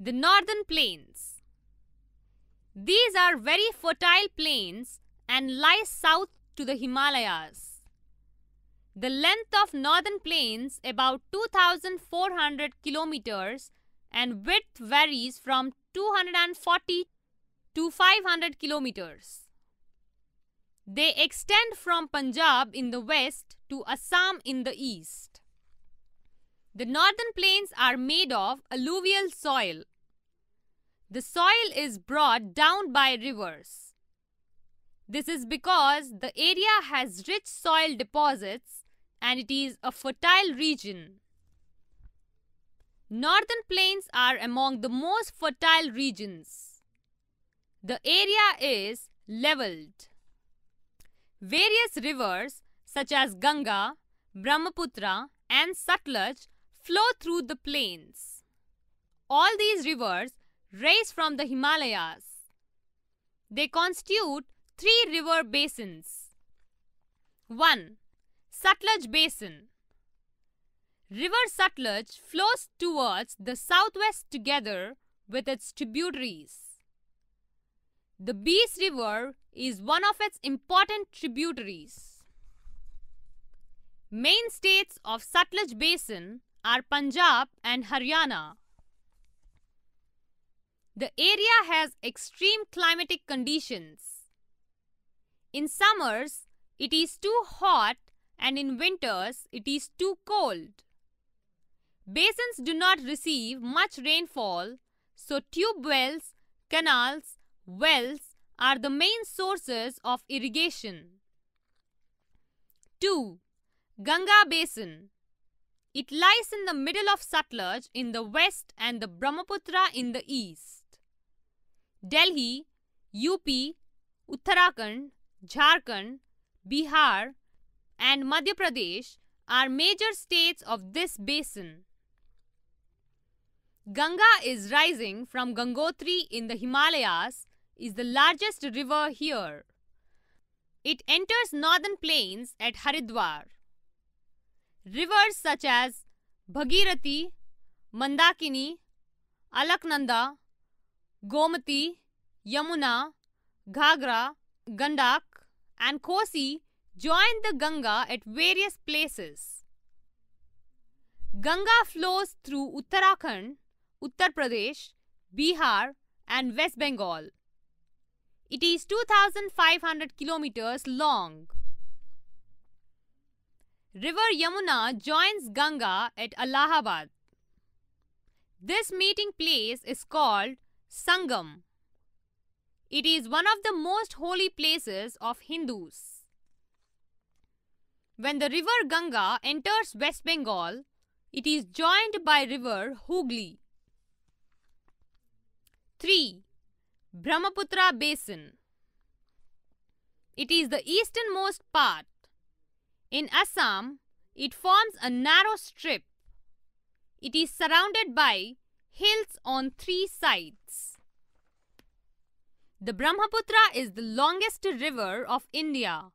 The northern plains. These are very fertile plains and lie south to the Himalayas. The length of northern plains about 2400 kilometers and width varies from 240 to 500 kilometers. They extend from Punjab in the west to Assam in the east. The northern plains are made of alluvial soil. The soil is brought down by rivers. This is because the area has rich soil deposits and it is a fertile region. Northern plains are among the most fertile regions. The area is leveled. Various rivers such as Ganga, Brahmaputra and Satluj flow through the plains. All these rivers raise from the Himalayas. They constitute three river basins. 1. Sutlej Basin River Sutlej flows towards the southwest together with its tributaries. The Bees River is one of its important tributaries. Main states of Sutlej Basin are Punjab and Haryana. The area has extreme climatic conditions. In summers, it is too hot and in winters, it is too cold. Basins do not receive much rainfall, so tube wells, canals, wells are the main sources of irrigation. 2. Ganga Basin it lies in the middle of Satluj in the west and the Brahmaputra in the east. Delhi, UP, Uttarakhand, Jharkhand, Bihar, and Madhya Pradesh are major states of this basin. Ganga is rising from Gangotri in the Himalayas is the largest river here. It enters northern plains at Haridwar. Rivers such as Bhagirathi, Mandakini, Alaknanda, Gomati, Yamuna, Ghagra, Gandak, and Kosi join the Ganga at various places. Ganga flows through Uttarakhand, Uttar Pradesh, Bihar, and West Bengal. It is 2500 kilometers long. River Yamuna joins Ganga at Allahabad. This meeting place is called Sangam. It is one of the most holy places of Hindus. When the river Ganga enters West Bengal, it is joined by river Hooghly. 3. Brahmaputra Basin. It is the easternmost part in Assam, it forms a narrow strip. It is surrounded by hills on three sides. The Brahmaputra is the longest river of India.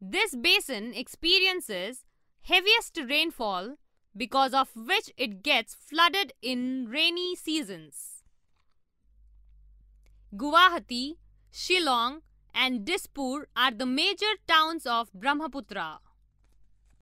This basin experiences heaviest rainfall because of which it gets flooded in rainy seasons. Guwahati, Shillong, and Dispur are the major towns of Brahmaputra.